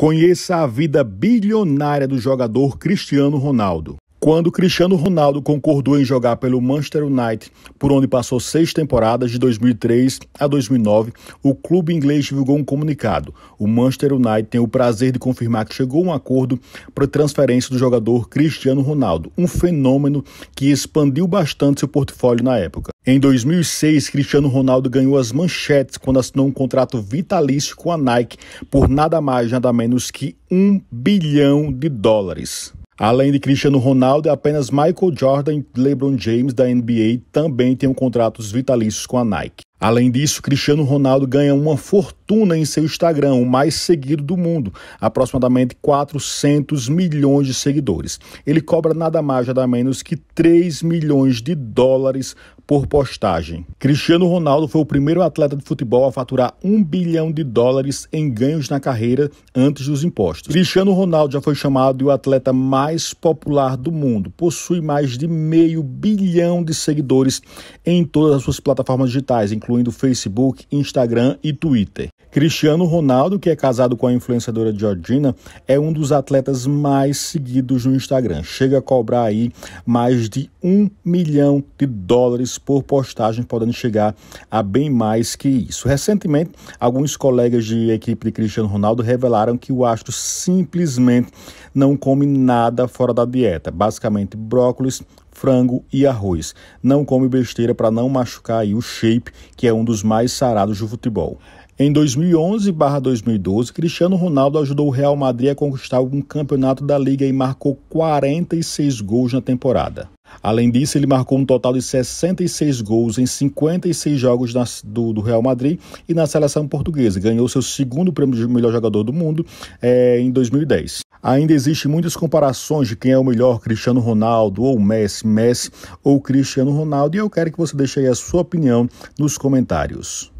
Conheça a vida bilionária do jogador Cristiano Ronaldo. Quando Cristiano Ronaldo concordou em jogar pelo Manchester United, por onde passou seis temporadas de 2003 a 2009, o clube inglês divulgou um comunicado. O Manchester United tem o prazer de confirmar que chegou a um acordo para a transferência do jogador Cristiano Ronaldo, um fenômeno que expandiu bastante seu portfólio na época. Em 2006, Cristiano Ronaldo ganhou as manchetes quando assinou um contrato vitalício com a Nike por nada mais, nada menos que um bilhão de dólares. Além de Cristiano Ronaldo, apenas Michael Jordan e LeBron James da NBA também têm contratos vitalícios com a Nike. Além disso, Cristiano Ronaldo ganha uma fortuna em seu Instagram, o mais seguido do mundo, aproximadamente 400 milhões de seguidores. Ele cobra nada mais nada menos que 3 milhões de dólares por postagem. Cristiano Ronaldo foi o primeiro atleta de futebol a faturar um bilhão de dólares em ganhos na carreira antes dos impostos. Cristiano Ronaldo já foi chamado de o atleta mais popular do mundo. Possui mais de meio bilhão de seguidores em todas as suas plataformas digitais, incluindo Facebook, Instagram e Twitter. Cristiano Ronaldo, que é casado com a influenciadora Georgina, é um dos atletas mais seguidos no Instagram. Chega a cobrar aí mais de um milhão de dólares por postagem, podendo chegar a bem mais que isso. Recentemente, alguns colegas de equipe de Cristiano Ronaldo revelaram que o astro simplesmente não come nada fora da dieta, basicamente brócolis, frango e arroz. Não come besteira para não machucar o shape, que é um dos mais sarados do futebol. Em 2011/2012, Cristiano Ronaldo ajudou o Real Madrid a conquistar um campeonato da liga e marcou 46 gols na temporada. Além disso, ele marcou um total de 66 gols em 56 jogos na, do, do, Real Madrid e na seleção portuguesa. Ganhou seu segundo prêmio de melhor jogador do mundo é, em 2010. Ainda existem muitas comparações de quem é o melhor, Cristiano Ronaldo ou Messi, Messi ou Cristiano Ronaldo, e eu quero que você deixe aí a sua opinião nos comentários.